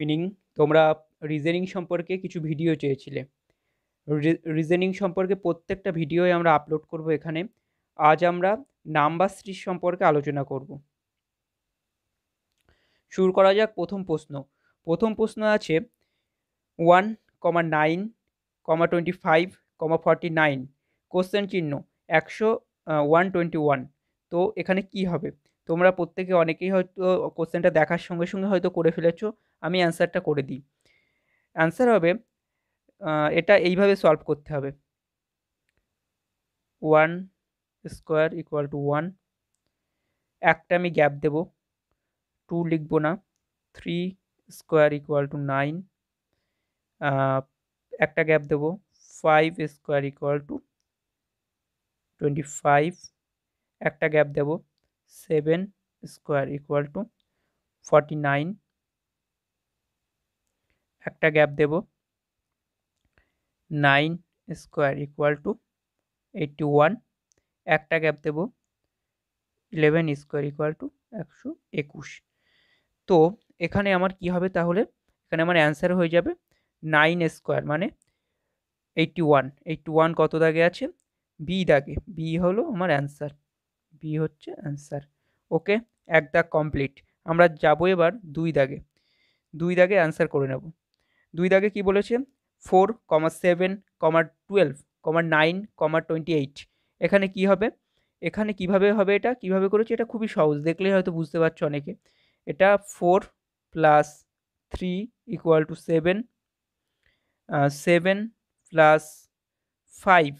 meaning তোমরা reasoning সম্পর্কে কিছু ভিডিও চেয়েছিলে রিজেনিং সম্পর্কে প্রত্যেকটা ভিডিওই আমরা আপলোড করব এখানে আজ আমরা নাম্বার সিরিজ সম্পর্কে আলোচনা করব শুরু করা যাক প্রথম প্রশ্ন প্রথম প্রশ্ন আছে one comma nine comma twenty five comma forty nine question চিহ্ন একশো ওয়ান টোয়েন্টি ওয়ান তো এখানে কি হবে তোমরা প্রত্যেকে অনেকেই হয়তো কোশ্চেনটা দেখার সঙ্গে সঙ্গে হয়তো করে ফেলেছো আমি অ্যান্সারটা করে দিই অ্যান্সার হবে এটা এইভাবে সলভ করতে হবে one square equal to one একটা আমি গ্যাপ দেব টু লিখবো না three square equal to nine একটা গ্যাপ দেব five square equal to twenty five একটা গ্যাপ দেব seven square equal to forty nine একটা গ্যাপ দেব nine square equal to eighty one একটা গ্যাপ দেব ইলেভেন স্কোয়ার ইকুয়াল টু একশো একুশ তো এখানে আমার কি হবে তাহলে এখানে আমার অ্যান্সার হয়ে যাবে নাইন স্কোয়ার মানে এইটটি ওয়ান এইটটি ওয়ান কত দাগে আছে বি দাগে বি হলো আমার অ্যান্সার বি হচ্ছে অ্যান্সার ওকে এক দাগ কমপ্লিট আমরা যাবো এবার দুই দাগে দুই দাগে অ্যান্সার করে নেব দুই দাগে কি বলেছে four comma seven comma twelve comma nine comma twenty eight এখানে কি হবে এখানে কিভাবে হবে এটা কিভাবে করেছে এটা খুবই সহজ দেখলেই হয়তো বুঝতে পারছো অনেকে এটা four plus three equal to seven seven plus five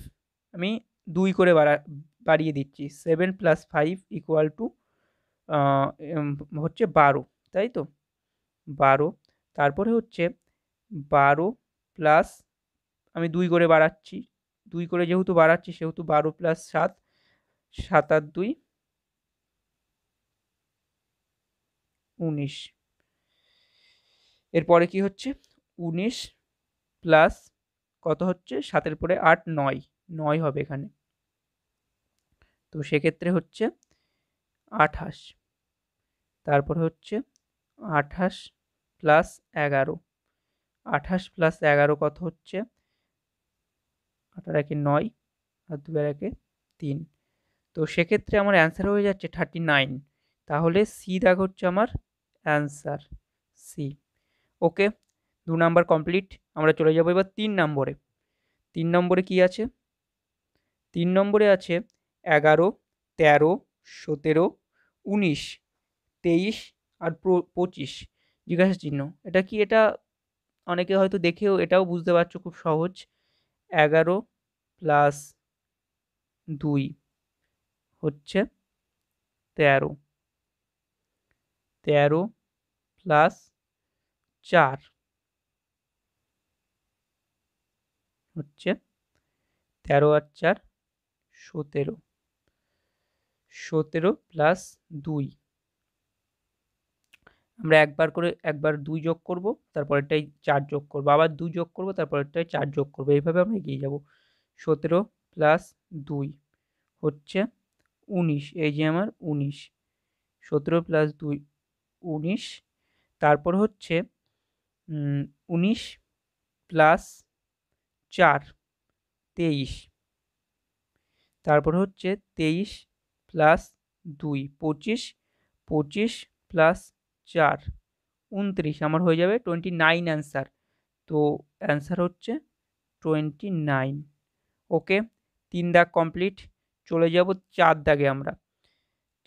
আমি দুই করে বাড়া বাড়িয়ে দিচ্ছি seven plus five equal to হচ্ছে বারো তাই তো বারো তারপরে হচ্ছে বারো প্লাস আমি দুই করে বাড়াচ্ছি দুই করে যেহেতু বাড়াচ্ছি সেহেতু বারো প্লাস সাত সাত আর দুই উনিশ এরপরে কি হচ্ছে উনিশ প্লাস কত হচ্ছে সাতের পরে আট নয় নয় হবে এখানে তো সেক্ষেত্রে হচ্ছে আঠাশ তারপরে হচ্ছে আঠাশ প্লাস এগারো আঠাশ প্লাস এগারো কত হচ্ছে আঠার একে নয় আর দু একে তিন তো সেক্ষেত্রে আমার অ্যান্সার হয়ে যাচ্ছে থার্টি নাইন তাহলে সি দাগ হচ্ছে আমার অ্যান্সার সি ওকে দু নাম্বার কমপ্লিট আমরা চলে যাবো এবার তিন নম্বরে তিন নম্বরে কি আছে তিন নম্বরে আছে এগারো তেরো সতেরো উনিশ তেইশ আর পঁচিশ জিজ্ঞাসা চিহ্ন এটা কি এটা অনেকে হয়তো দেখেও এটাও বুঝতে পারছো খুব সহজ এগারো প্লাস দুই হচ্ছে তেরো তেরো প্লাস চার হচ্ছে তেরো আর চার সতেরো সতেরো প্লাস দুই আমরা একবার করে একবার দুই যোগ করব তারপরেরটাই চার যোগ করব আবার দুই যোগ করব তারপরেরটাই চার যোগ করব এইভাবে আমরা এগিয়ে যাব সতেরো প্লাস দুই হচ্ছে উনিশ এই যে আমার উনিশ সতেরো প্লাস দুই উনিশ তারপর হচ্ছে উনিশ প্লাস চার তেইশ তারপর হচ্ছে তেইশ প্লাস দুই পঁচিশ পঁচিশ প্লাস চার উনত্রিশ আমার হয়ে যাবে টোয়েন্টি নাইন অ্যান্সার তো অ্যান্সার হচ্ছে টোয়েন্টি নাইন ওকে তিন দাগ কমপ্লিট চলে যাব চার দাগে আমরা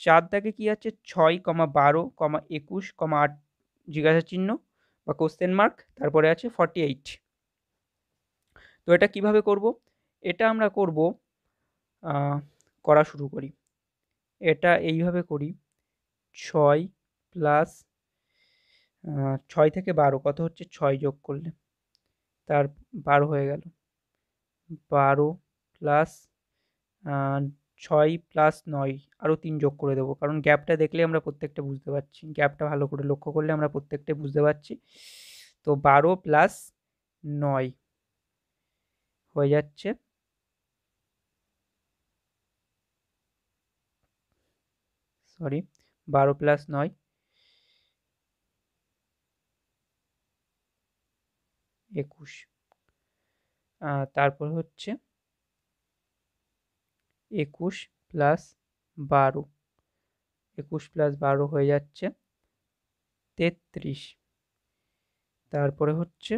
চার দাগে কী আছে ছয় কমা বারো কমা একুশ কমা আট জিজ্ঞাসা চিহ্ন বা কোশ্চেন মার্ক তারপরে আছে ফর্টি এইট তো এটা কিভাবে করব এটা আমরা করব করা শুরু করি এটা এইভাবে করি ছয় প্লাস ছয় থেকে বারো কত হচ্ছে ছয় যোগ করলে তার বারো হয়ে গেল বারো প্লাস ছয় প্লাস নয় আরও তিন যোগ করে দেবো কারণ গ্যাপটা দেখলে আমরা প্রত্যেকটা বুঝতে পারছি গ্যাপটা ভালো করে লক্ষ্য করলে আমরা প্রত্যেকটা বুঝতে পারছি তো বারো প্লাস নয় হয়ে যাচ্ছে সরি বারো প্লাস নয় একুশ তারপর হচ্ছে একুশ প্লাস বারো একুশ প্লাস বারো হয়ে যাচ্ছে তেত্রিশ তারপরে হচ্ছে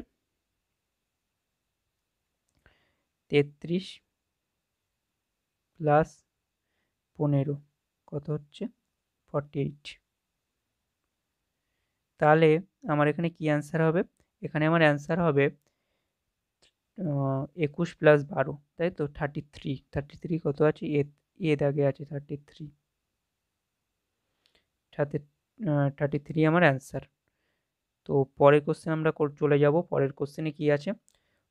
তেত্রিশ প্লাস পনেরো কত হচ্ছে ফর্টি এইট তাহলে আমার এখানে কি অ্যান্সার হবে এখানে আমার অ্যান্সার হবে একুশ প্লাস বারো তাই তো থার্টি থ্রি থার্টি থ্রি কত আছে এ এ দাগে আছে থার্টি থ্রি থার্টি থ্রি আমার অ্যান্সার তো পরের কোশ্চেন আমরা চলে যাব পরের কোশ্চেনে কি আছে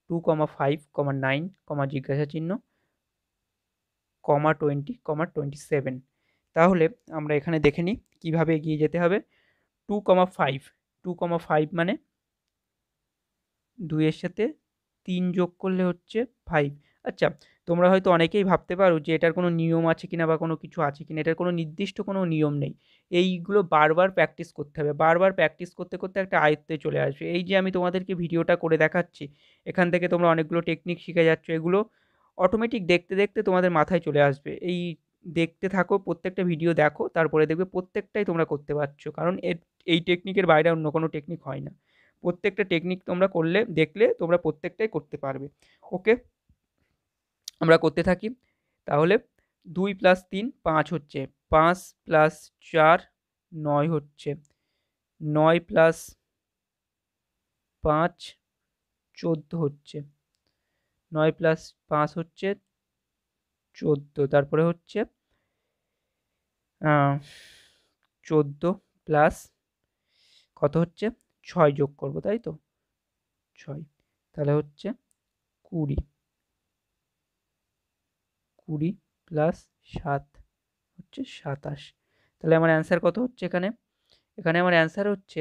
two comma five comma nine comma জিজ্ঞাসা চিহ্ন comma twenty comma twenty seven তাহলে আমরা এখানে দেখে নিই কীভাবে এগিয়ে যেতে হবে two comma five two comma five মানে দুইয়ের সাথে তিন যোগ করলে হচ্ছে ফাইভ আচ্ছা তোমরা হয়তো অনেকেই ভাবতে পারো যে এটার কোনো নিয়ম আছে কিনা বা কোনো কিছু আছে কিনা এটার কোনো নির্দিষ্ট কোনো নিয়ম নেই এইগুলো বারবার প্র্যাকটিস করতে হবে বারবার প্র্যাকটিস করতে করতে একটা আয়ত্তে চলে আসবে এই যে আমি তোমাদেরকে ভিডিওটা করে দেখাচ্ছি এখান থেকে তোমরা অনেকগুলো টেকনিক শিখে যাচ্ছ এগুলো অটোমেটিক দেখতে দেখতে তোমাদের মাথায় চলে আসবে এই দেখতে থাকো প্রত্যেকটা ভিডিও দেখো তারপরে দেখবে প্রত্যেকটাই তোমরা করতে পারছো কারণ এর এই টেকনিকের বাইরে অন্য কোনো টেকনিক হয় না প্রত্যেকটা টেকনিক তোমরা করলে দেখলে তোমরা প্রত্যেকটাই করতে পারবে ওকে আমরা করতে থাকি তাহলে দুই প্লাস তিন পাঁচ হচ্ছে পাঁচ প্লাস চার নয় হচ্ছে নয় প্লাস পাঁচ চোদ্দ হচ্ছে নয় প্লাস পাঁচ হচ্ছে চোদ্দ তারপরে হচ্ছে চোদ্দ প্লাস কত হচ্ছে ছয় যোগ করব তাই তো ছয় তাহলে হচ্ছে কুড়ি কুড়ি প্লাস সাত হচ্ছে সাতাশ তাহলে আমার অ্যান্সার কত হচ্ছে এখানে এখানে আমার অ্যান্সার হচ্ছে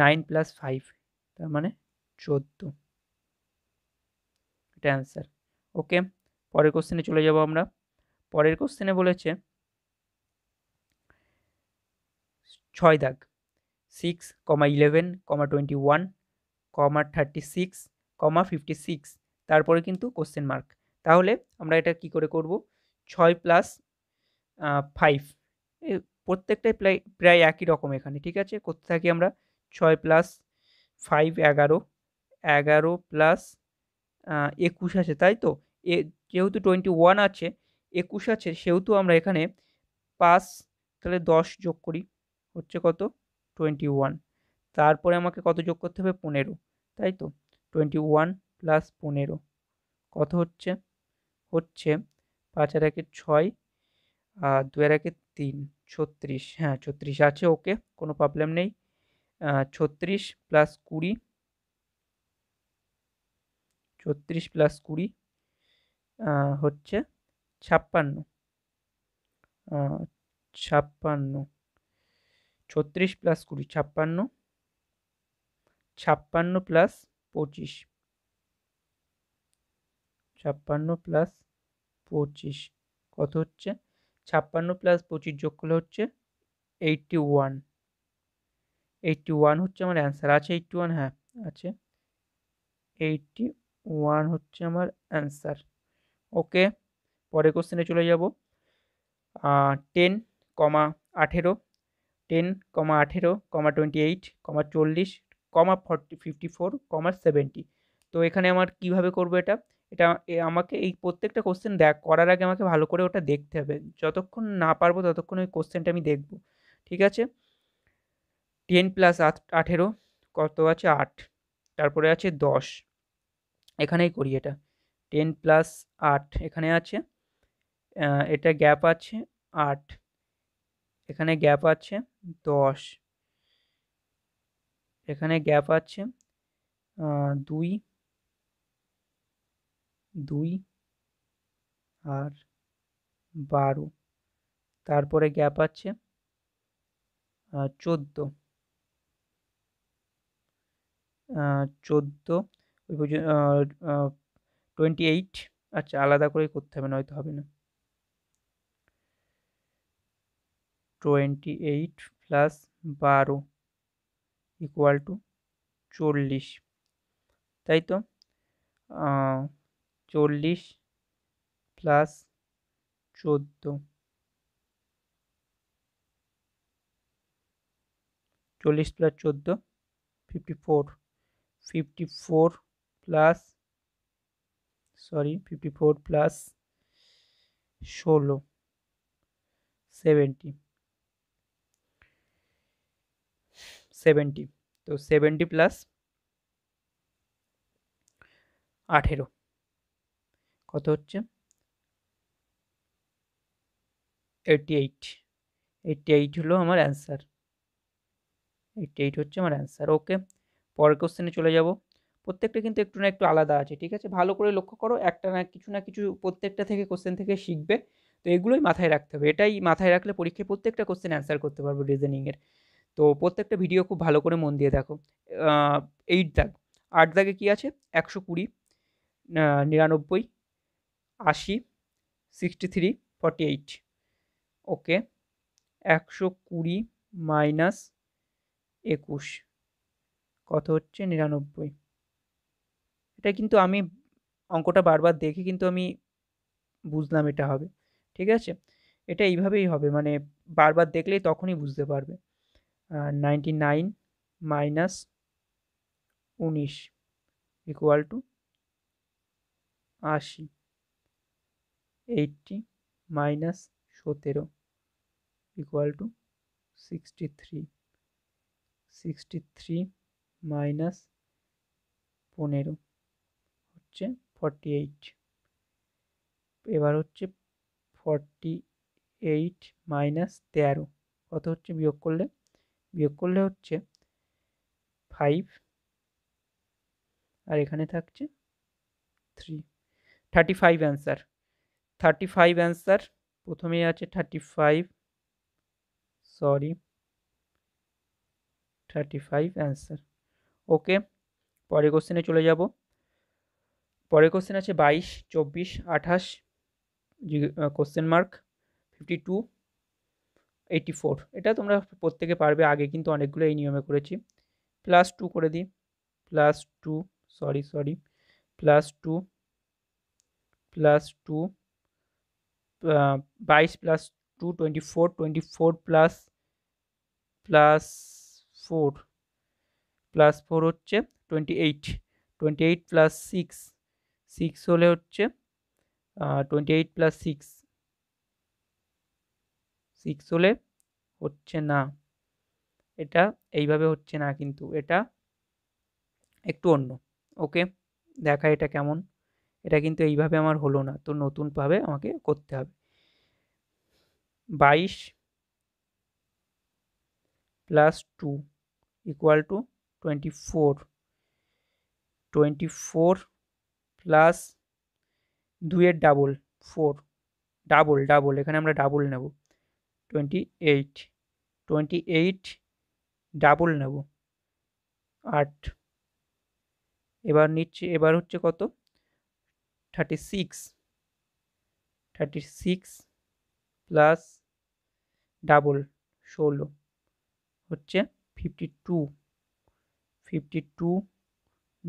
নাইন প্লাস ফাইভ তার মানে চোদ্দো এটা অ্যান্সার ওকে পরের কোশ্চেনে চলে যাব আমরা পরের কোশ্চেনে বলেছে ছয় দাগ six comma eleven comma twenty one comma thirty six comma fifty six তারপরে কিন্তু কোশ্চেন মার্ক তাহলে আমরা এটা কি করে করব ছয় প্লাস ফাইভ প্রত্যেকটাই প্রায় প্রায় একই রকম এখানে ঠিক আছে করতে থাকি আমরা ছয় প্লাস ফাইভ এগারো এগারো প্লাস একুশ আছে তাই তো এ যেহেতু টোয়েন্টি ওয়ান আছে একুশ আছে সেহেতু আমরা এখানে পাঁচ তাহলে দশ যোগ করি হচ্ছে কত টোয়েন্টি ওয়ান তারপরে আমাকে কত যোগ করতে হবে পনেরো তাই তো টোয়েন্টি ওয়ান প্লাস পনেরো কত হচ্ছে হচ্ছে পাঁচ আর একের ছয় আর দু আর একের তিন ছত্রিশ হ্যাঁ ছত্রিশ আছে ওকে কোনো প্রবলেম নেই ছত্রিশ প্লাস কুড়ি ছত্রিশ প্লাস কুড়ি হচ্ছে ছাপ্পান্ন ছাপ্পান্ন ছত্রিশ প্লাস কুড়ি ছাপ্পান্ন ছাপ্পান্ন প্লাস পঁচিশ ছাপ্পান্ন প্লাস পঁচিশ কত হচ্ছে ছাপ্পান্ন প্লাস পঁচিশ যোগ করলে হচ্ছে এইটটি ওয়ান এইটটি ওয়ান হচ্ছে আমার অ্যান্সার আছে এইটটি ওয়ান হ্যাঁ আছে এইটটি ওয়ান হচ্ছে আমার অ্যান্সার ওকে পরের কোশ্চেনে চলে যাব টেন কমা আঠেরো টেন কমা আঠেরো কমা টোয়েন্টি এইট কমা চল্লিশ comma forty fifty four comma seventy তো এখানে আমার কিভাবে করব এটা এটা আমাকে এই প্রত্যেকটা কোশ্চেন দেখ করার আগে আমাকে ভালো করে ওটা দেখতে হবে যতক্ষণ না পারবো ততক্ষণ ওই কোশ্চেনটা আমি দেখব ঠিক আছে টেন প্লাস আঠেরো কত আছে আট তারপরে আছে দশ এখানেই করি এটা টেন প্লাস আট এখানে আছে এটা গ্যাপ আছে আট এখানে গ্যাপ আছে দশ এখানে গ্যাপ আছে দুই দুই আর বারো তারপরে গ্যাপ আছে চোদ্দো চোদ্দো টোয়েন্টি এইট আচ্ছা আলাদা করেই করতে হবে নয়তো হবে না টোয়েন্টি এইট প্লাস বারো ইকুয়াল টু চল্লিশ তাই তো চল্লিশ প্লাস চোদ্দো চল্লিশ প্লাস চোদ্দো fifty four fifty four plus sorry fifty four plus ষোলো সেভেন্টি সেভেন্টি তো সেভেন্টি প্লাস আঠেরো কত হচ্ছে এইটটি এইট এইটি এইট হলো আমার অ্যান্সার এইটটি এইট হচ্ছে আমার অ্যান্সার ওকে পরের কোশ্চেনে চলে যাব প্রত্যেকটা কিন্তু একটু না একটু আলাদা আছে ঠিক আছে ভালো করে লক্ষ্য করো একটা না কিছু না কিছু প্রত্যেকটা থেকে কোশ্চেন থেকে শিখবে তো এগুলোই মাথায় রাখতে হবে এটাই মাথায় রাখলে পরীক্ষায় প্রত্যেকটা কোশ্চেন অ্যান্সার করতে পারবো রিজেনিংয়ের তো প্রত্যেকটা ভিডিও খুব ভালো করে মন দিয়ে দেখো এইট দাগ আট দাগে কী আছে একশো কুড়ি নিরানব্বই আশি sixty three forty eight okay একশো কুড়ি মাইনাস একুশ কত হচ্ছে নিরানব্বই এটা কিন্তু আমি অঙ্কটা বারবার দেখে কিন্তু আমি বুঝলাম এটা হবে ঠিক আছে এটা এইভাবেই হবে মানে বারবার দেখলেই তখনই বুঝতে পারবে নাইনটি নাইন মাইনাস উনিশ ইকুয়াল টু আশি এইটটি মাইনাস সতেরো equal to sixty three sixty three minus পনেরো হচ্ছে ফর্টি এইট এবার হচ্ছে ফর্টি এইট মাইনাস তেরো কত হচ্ছে বিয়োগ করলে বিয়োগ করলে হচ্ছে ফাইভ আর এখানে থাকছে three thirty five answer thirty five answer প্রথমেই আছে thirty five sorry thirty five answer okay পরের কোশ্চেনে চলে যাব পরের কোশ্চেন আছে বাইশ চব্বিশ আঠাশ question mark fifty two eighty four এটা তোমরা প্রত্যেকে পারবে আগে কিন্তু অনেকগুলো এই নিয়মে করেছি প্লাস টু করে দিই plus two sorry sorry plus two plus two বাইশ plus two twenty four twenty four plus plus four plus four হচ্ছে twenty eight twenty eight plus six six হলে হচ্ছে twenty eight plus six six হলে হচ্ছে না এটা এইভাবে হচ্ছে না কিন্তু এটা একটু অন্য ওকে দেখা এটা কেমন এটা কিন্তু এইভাবে আমার হলো না তো নতুনভাবে আমাকে করতে হবে বাইশ plus two equal to twenty four twenty four plus দুইয়ের ডাবল ফোর ডাবল ডাবল এখানে আমরা ডাবল নেব twenty eight twenty eight double নেব আট এবার নিচ্ছে এবার হচ্ছে কত thirty six thirty six plus double ষোলো হচ্ছে fifty two fifty two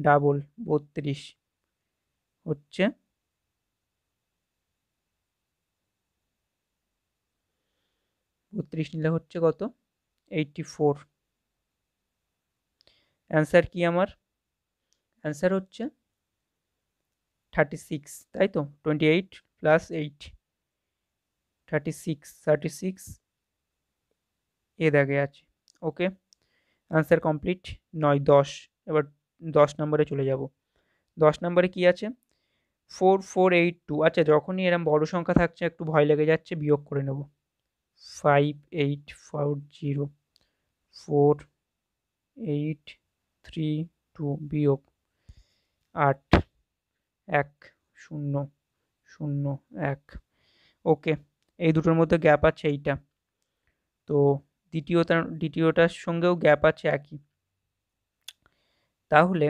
double বত্রিশ হচ্ছে উত্রিশ নিলে হচ্ছে কত এইটটি ফোর অ্যান্সার কী আমার অ্যান্সার হচ্ছে থার্টি সিক্স তাই তো twenty eight plus eight thirty six thirty six A দাগে আছে ওকে অ্যান্সার কমপ্লিট নয় দশ এবার দশ নম্বরে চলে যাব দশ নম্বরে কি আছে ফোর ফোর এইট টু আচ্ছা যখনই এরম বড় সংখ্যা থাকছে একটু ভয় লেগে যাচ্ছে বিয়োগ করে নেবো five eight four zero four eight three two বিয়োগ আট এক শূন্য শূন্য এক ওকে এই দুটোর মধ্যে গ্যাপ আছে এইটা তো দ্বিতীয়টার দ্বিতীয়টার সঙ্গেও গ্যাপ আছে একই তাহলে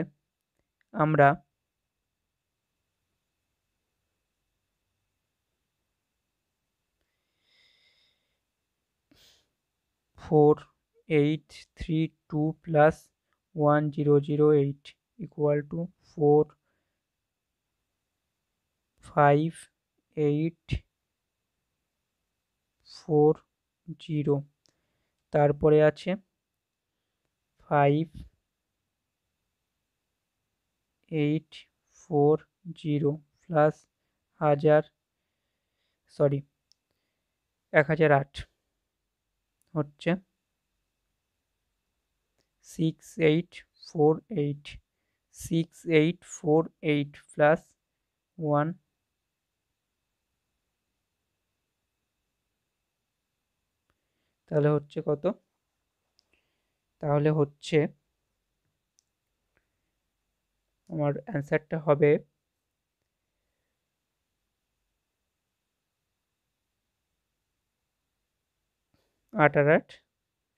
আমরা four eight three two plus one zero zero eight equal to four five eight four zero তারপরে আছে five eight four zero plus হাজার সরি এক হাজার আট হচ্ছে six eight four eight six eight four eight plus one তাহলে হচ্ছে কত তাহলে হচ্ছে আমার অ্যান্সারটা হবে আট আর আট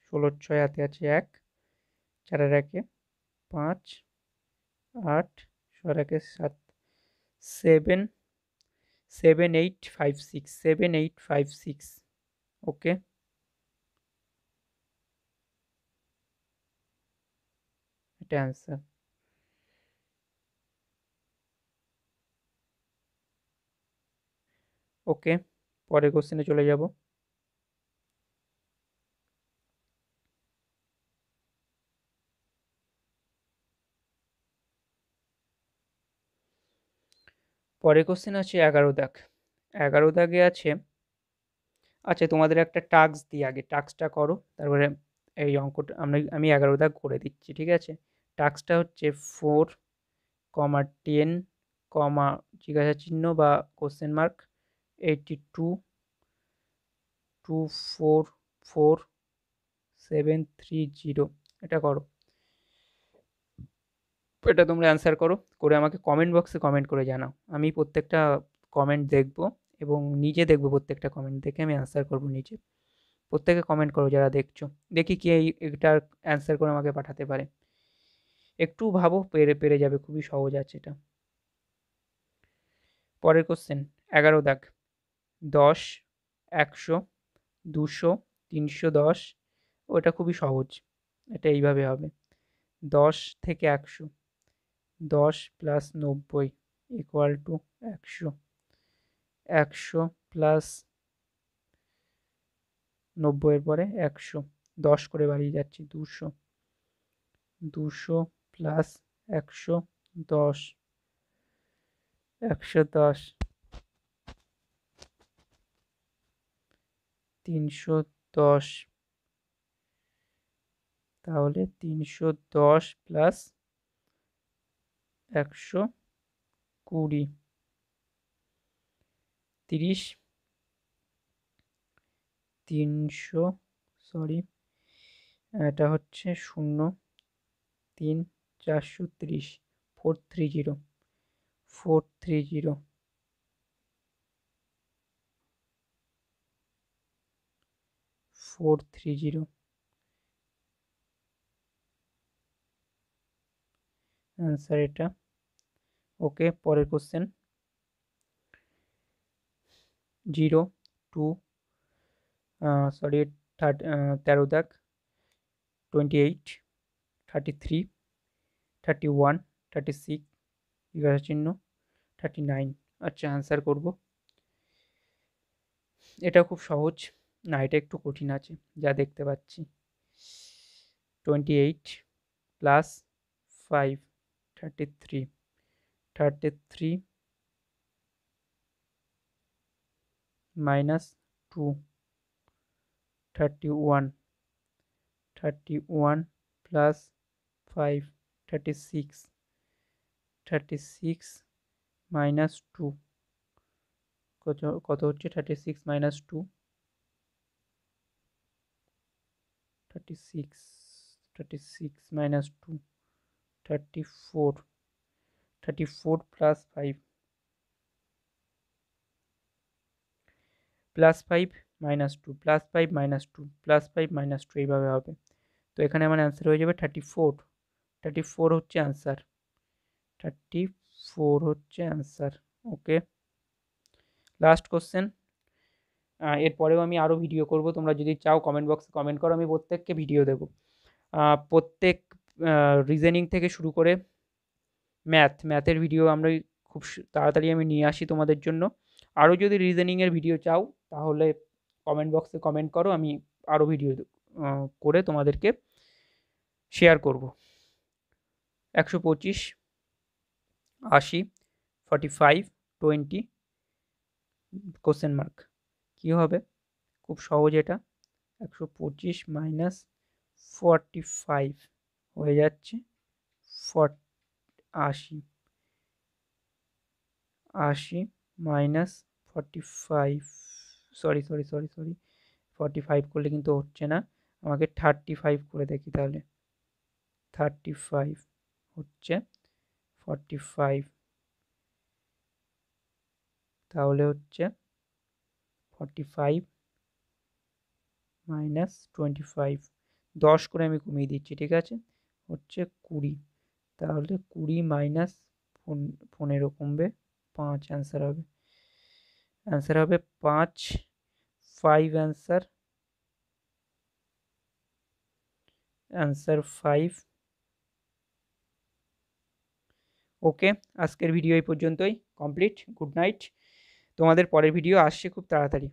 ষোলোর ছয় হাতে আছে এক চার আর একে পাঁচ আট ছয় একে সাত seven seven eight five six seven eight five six okay এটা অ্যান্সার ওকে পরের কোশ্চেনে চলে যাবো পরে কোশ্চেন আছে এগারো দাগ এগারো দাগে আছে আচ্ছা তোমাদের একটা টাস্ক দিই আগে টাস্কটা করো তারপরে এই অঙ্কটা আমি আমি এগারো দাগ করে দিচ্ছি ঠিক আছে টাস্কটা হচ্ছে ফোর কমা টেন কমা জিজ্ঞাসা চিহ্ন বা question mark eighty two two four four seven three zero এটা করো এটা তোমরা অ্যান্সার করো করে আমাকে কমেন্ট বক্সে কমেন্ট করে জানাও আমি প্রত্যেকটা কমেন্ট দেখব এবং নিজে দেখব প্রত্যেকটা কমেন্ট দেখে আমি অ্যান্সার করব নিজে প্রত্যেকে কমেন্ট করো যারা দেখছো দেখি কে এটার অ্যান্সার করে আমাকে পাঠাতে পারে একটু ভাবো পেরে পেরে যাবে খুবই সহজ আছে এটা পরের কোশ্চেন এগারো দাগ দশ একশো দুশো তিনশো দশ ওটা খুবই সহজ এটা এইভাবে হবে দশ থেকে একশো দশ প্লাস নব্বই ইকুয়াল টু একশো একশো প্লাস নব্বইয়ের পরে একশো দশ করে বাড়িয়ে যাচ্ছি দুশো দুশো প্লাস একশো দশ একশো দশ তিনশো দশ তাহলে তিনশো দশ প্লাস একশো কুড়ি তিরিশ তিনশো সরি এটা হচ্ছে শূন্য তিন চারশো ত্রিশ four three zero four three zero four three zero answer এটা ওকে পরের question zero two sorry thirty তেরো দাগ twenty eight thirty three thirty one thirty six এগারো চিহ্ন থার্টি নাইন আচ্ছা অ্যান্সার করব এটা খুব সহজ না এটা একটু কঠিন আছে যা দেখতে পাচ্ছি twenty eight plus five thirty three thirty three minus two thirty one thirty one plus five thirty six thirty six minus two কত হচ্ছে thirty six minus two thirty six thirty six minus two thirty four thirty four plus five plus five minus two plus five minus two plus five minus two এইভাবে হবে তো এখানে আমার answer হয়ে যাবে thirty four thirty four হচ্ছে answer thirty four হচ্ছে answer okay last question এরপরেও আমি আরও ভিডিও করব তোমরা যদি চাও কমেন্ট বক্সে কমেন্ট করো আমি প্রত্যেককে ভিডিও দেব প্রত্যেক রিজেনিং থেকে শুরু করে ম্যাথ ম্যাথের ভিডিও আমরা খুব তাড়াতাড়ি আমি নিয়ে আসি তোমাদের জন্য আরও যদি রিজনিংয়ের ভিডিও চাও তাহলে কমেন্ট বক্সে কমেন্ট করো আমি আরও ভিডিও করে তোমাদেরকে শেয়ার করব একশো পঁচিশ আশি forty five twenty question mark কী হবে খুব সহজ এটা একশো পঁচিশ মাইনাস ফর্টি ফাইভ হয়ে যাচ্ছে ফর্টি আশি আশি minus forty five sorry sorry sorry sorry forty five করলে কিন্তু হচ্ছে না আমাকে থার্টি ফাইভ করে দেখি তাহলে থার্টি ফাইভ হচ্ছে ফর্টি ফাইভ তাহলে হচ্ছে forty five minus twenty five দশ করে আমি কমিয়ে দিচ্ছি ঠিক আছে হচ্ছে কুড়ি তাহলে কুড়ি মাইনাস পনেরো কমবে পাঁচ অ্যান্সার হবে অ্যান্সার হবে পাঁচ five answer answer five okay আজকের ভিডিও এই পর্যন্তই কমপ্লিট গুড নাইট তোমাদের পরের ভিডিও আসছে খুব তাড়াতাড়ি